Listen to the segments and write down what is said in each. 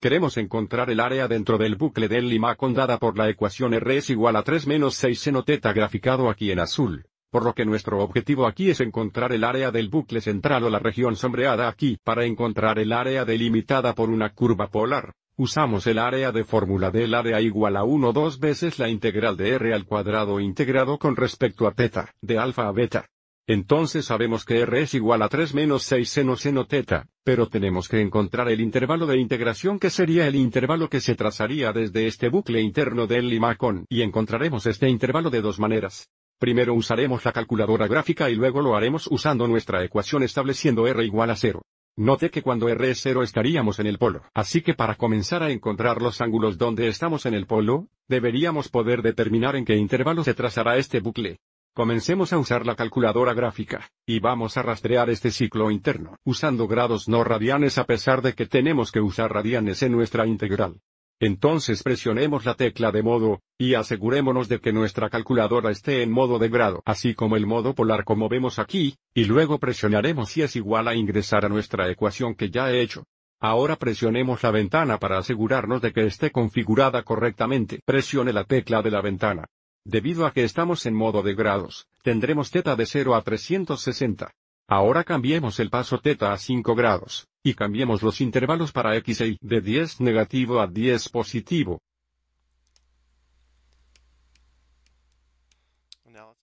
Queremos encontrar el área dentro del bucle del limacón dada por la ecuación R es igual a 3 menos 6 seno teta graficado aquí en azul, por lo que nuestro objetivo aquí es encontrar el área del bucle central o la región sombreada aquí. Para encontrar el área delimitada por una curva polar, usamos el área de fórmula del área igual a 1 dos veces la integral de R al cuadrado integrado con respecto a teta, de alfa a beta. Entonces sabemos que R es igual a 3 menos 6 seno seno teta, pero tenemos que encontrar el intervalo de integración que sería el intervalo que se trazaría desde este bucle interno del limacón y encontraremos este intervalo de dos maneras. Primero usaremos la calculadora gráfica y luego lo haremos usando nuestra ecuación estableciendo R igual a 0. Note que cuando R es 0 estaríamos en el polo, así que para comenzar a encontrar los ángulos donde estamos en el polo, deberíamos poder determinar en qué intervalo se trazará este bucle. Comencemos a usar la calculadora gráfica, y vamos a rastrear este ciclo interno, usando grados no radianes a pesar de que tenemos que usar radianes en nuestra integral. Entonces presionemos la tecla de modo, y asegurémonos de que nuestra calculadora esté en modo de grado, así como el modo polar como vemos aquí, y luego presionaremos si es igual a ingresar a nuestra ecuación que ya he hecho. Ahora presionemos la ventana para asegurarnos de que esté configurada correctamente. Presione la tecla de la ventana. Debido a que estamos en modo de grados, tendremos teta de 0 a 360. Ahora cambiemos el paso teta a 5 grados, y cambiemos los intervalos para x e y de 10 negativo a 10 positivo.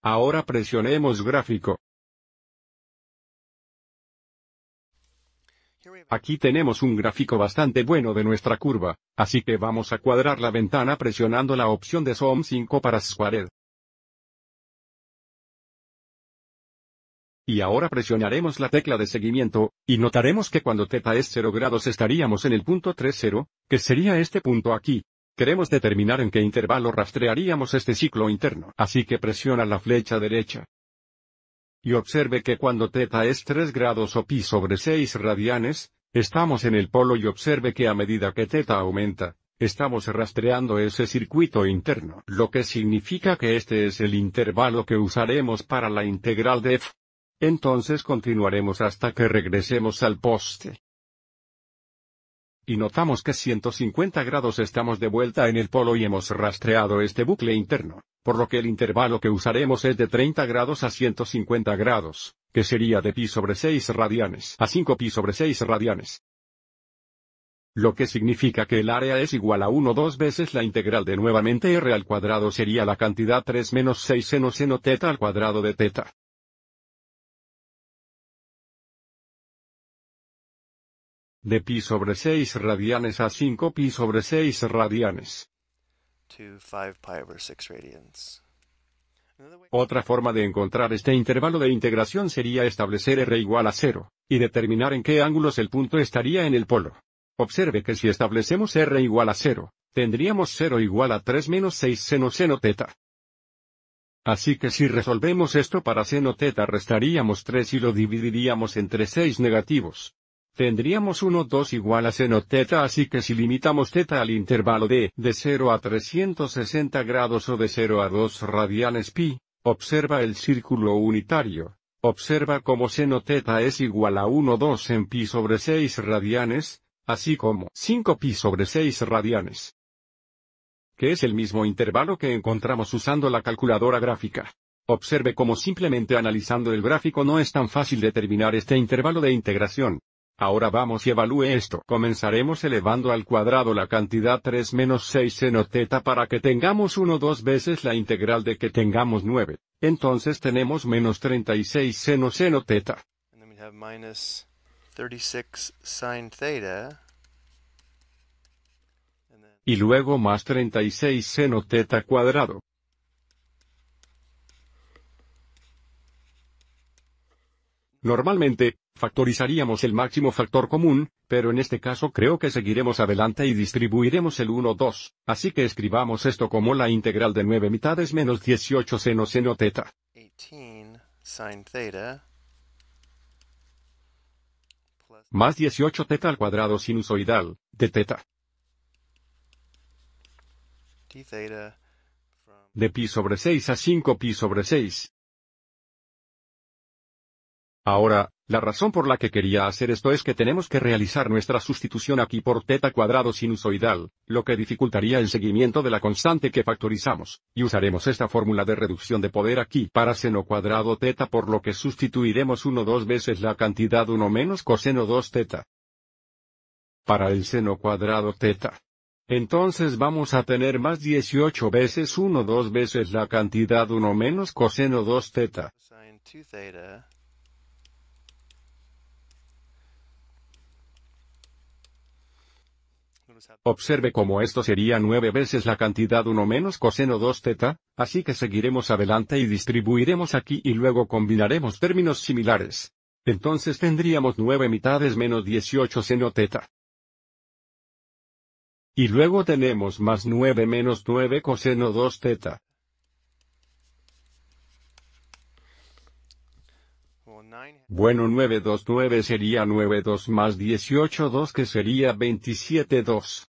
Ahora presionemos gráfico. Aquí tenemos un gráfico bastante bueno de nuestra curva, así que vamos a cuadrar la ventana presionando la opción de SOM 5 para Squared. Y ahora presionaremos la tecla de seguimiento, y notaremos que cuando teta es 0 grados estaríamos en el punto 30, que sería este punto aquí. Queremos determinar en qué intervalo rastrearíamos este ciclo interno, así que presiona la flecha derecha y observe que cuando θ es 3 grados o pi sobre 6 radianes, estamos en el polo y observe que a medida que θ aumenta, estamos rastreando ese circuito interno, lo que significa que este es el intervalo que usaremos para la integral de f. Entonces continuaremos hasta que regresemos al poste y notamos que 150 grados estamos de vuelta en el polo y hemos rastreado este bucle interno, por lo que el intervalo que usaremos es de 30 grados a 150 grados, que sería de pi sobre 6 radianes a 5 pi sobre 6 radianes. Lo que significa que el área es igual a 1 2 veces la integral de nuevamente r al cuadrado sería la cantidad 3 menos 6 seno seno teta al cuadrado de teta, de pi sobre 6 radianes a 5 pi sobre 6 radianes. Otra forma de encontrar este intervalo de integración sería establecer R igual a 0, y determinar en qué ángulos el punto estaría en el polo. Observe que si establecemos R igual a 0, tendríamos 0 igual a 3 menos 6 seno seno teta. Así que si resolvemos esto para seno teta restaríamos 3 y lo dividiríamos entre 6 negativos tendríamos 1 2 igual a seno teta así que si limitamos teta al intervalo de, de 0 a 360 grados o de 0 a 2 radianes pi, observa el círculo unitario. Observa cómo seno teta es igual a 1 2 en pi sobre 6 radianes, así como 5 pi sobre 6 radianes que es el mismo intervalo que encontramos usando la calculadora gráfica. Observe cómo simplemente analizando el gráfico no es tan fácil determinar este intervalo de integración. Ahora vamos y evalúe esto. Comenzaremos elevando al cuadrado la cantidad 3 menos 6 seno teta para que tengamos 1 dos veces la integral de que tengamos 9. Entonces tenemos menos 36 seno seno teta. theta. Y luego más 36 seno teta cuadrado. Normalmente, factorizaríamos el máximo factor común, pero en este caso creo que seguiremos adelante y distribuiremos el 1 2, así que escribamos esto como la integral de 9 mitades menos 18 seno seno teta. theta Más 18 teta al cuadrado sinusoidal, de teta. theta De pi sobre 6 a 5 pi sobre 6. Ahora, la razón por la que quería hacer esto es que tenemos que realizar nuestra sustitución aquí por teta cuadrado sinusoidal, lo que dificultaría el seguimiento de la constante que factorizamos, y usaremos esta fórmula de reducción de poder aquí para seno cuadrado teta por lo que sustituiremos 1 dos veces la cantidad 1 menos coseno 2 teta. Para el seno cuadrado teta. Entonces vamos a tener más 18 veces 1 dos veces la cantidad 1 menos coseno 2 teta. Observe cómo esto sería 9 veces la cantidad 1 menos coseno 2 teta, así que seguiremos adelante y distribuiremos aquí y luego combinaremos términos similares. Entonces tendríamos 9 mitades menos 18 seno teta. Y luego tenemos más 9 menos 9 coseno 2 teta. Bueno 929 sería 92 más 182 que sería 272.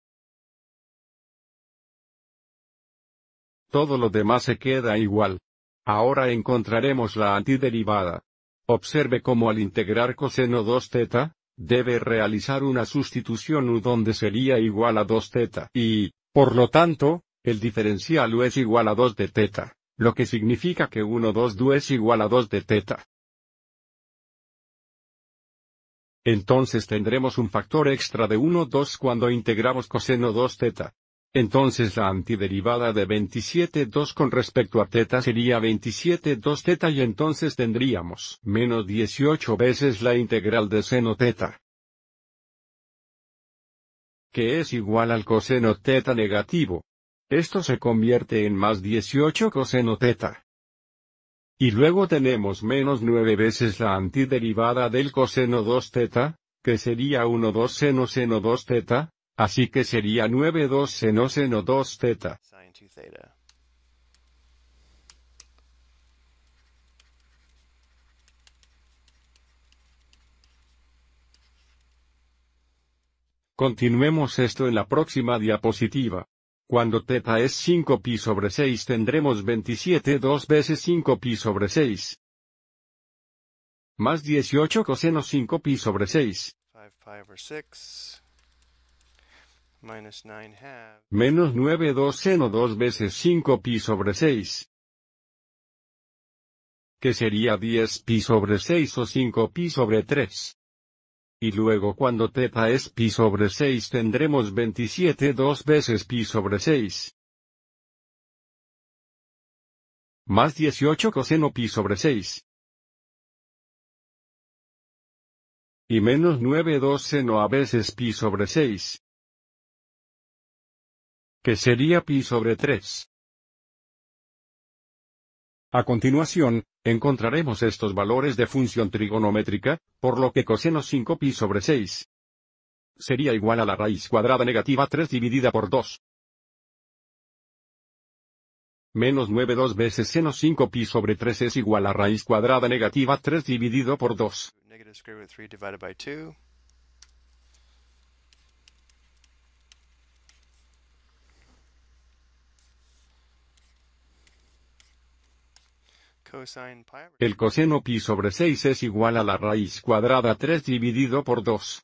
Todo lo demás se queda igual. Ahora encontraremos la antiderivada. Observe cómo al integrar coseno 2 teta, debe realizar una sustitución u donde sería igual a 2 teta y, por lo tanto, el diferencial u es igual a 2 de teta, lo que significa que 1 2 du es igual a 2 de teta. Entonces tendremos un factor extra de 1 2 cuando integramos coseno 2 θ. Entonces la antiderivada de 27 2 con respecto a θ sería 27 2 θ y entonces tendríamos menos 18 veces la integral de seno θ que es igual al coseno θ negativo. Esto se convierte en más 18 coseno θ. Y luego tenemos menos 9 veces la antiderivada del coseno 2 θ, que sería 1 2 seno seno 2 θ, así que sería 9 2 seno seno 2 θ. Continuemos esto en la próxima diapositiva. Cuando teta es 5 pi sobre 6 tendremos 27 2 veces 5 pi sobre 6. Más 18 coseno 5 pi sobre 6. Menos 9 2 seno 2 veces 5 pi sobre 6. Que sería 10 pi sobre 6 o 5 pi sobre 3. Y luego cuando teta es pi sobre 6 tendremos 27 dos veces pi sobre 6. Más 18 coseno pi sobre 6. Y menos 9 2 seno a veces pi sobre 6. Que sería pi sobre 3. A continuación, Encontraremos estos valores de función trigonométrica, por lo que coseno 5 pi sobre 6 sería igual a la raíz cuadrada negativa 3 dividida por 2. Menos 9 2 veces seno 5 pi sobre 3 es igual a raíz cuadrada negativa 3 dividido por 2. El coseno pi sobre 6 es igual a la raíz cuadrada 3 dividido por 2.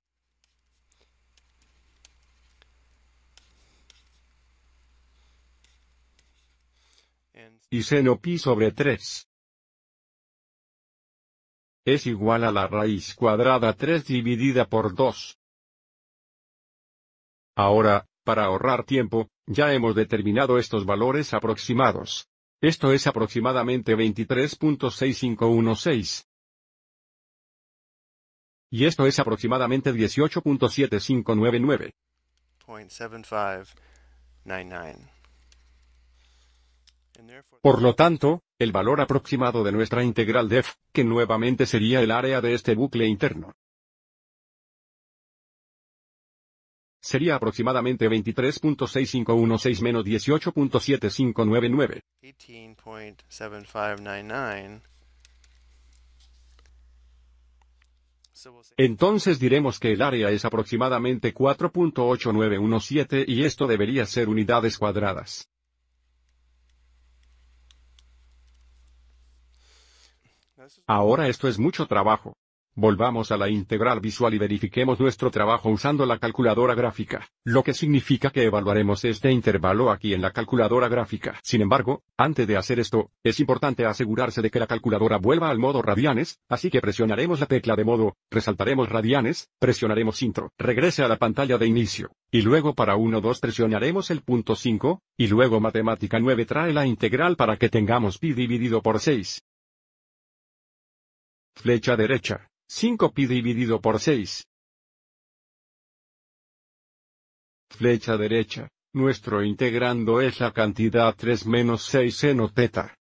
Y seno pi sobre 3 es igual a la raíz cuadrada 3 dividida por 2. Ahora, para ahorrar tiempo, ya hemos determinado estos valores aproximados. Esto es aproximadamente 23.6516. Y esto es aproximadamente 18.7599. Por lo tanto, el valor aproximado de nuestra integral def, que nuevamente sería el área de este bucle interno, sería aproximadamente 23.6516 menos 18.7599. Entonces diremos que el área es aproximadamente 4.8917 y esto debería ser unidades cuadradas. Ahora esto es mucho trabajo. Volvamos a la integral visual y verifiquemos nuestro trabajo usando la calculadora gráfica, lo que significa que evaluaremos este intervalo aquí en la calculadora gráfica. Sin embargo, antes de hacer esto, es importante asegurarse de que la calculadora vuelva al modo radianes, así que presionaremos la tecla de modo, resaltaremos radianes, presionaremos intro, regrese a la pantalla de inicio, y luego para 1 2 presionaremos el punto 5, y luego matemática 9 trae la integral para que tengamos pi dividido por 6. Flecha derecha 5 pi dividido por 6. Flecha derecha. Nuestro integrando es la cantidad 3 menos 6 seno teta.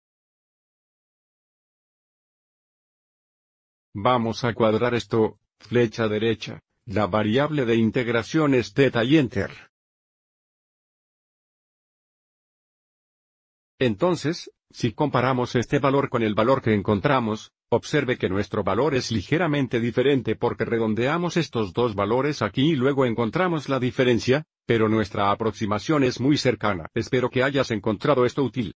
Vamos a cuadrar esto, flecha derecha, la variable de integración es teta y enter. Entonces, si comparamos este valor con el valor que encontramos, observe que nuestro valor es ligeramente diferente porque redondeamos estos dos valores aquí y luego encontramos la diferencia, pero nuestra aproximación es muy cercana. Espero que hayas encontrado esto útil.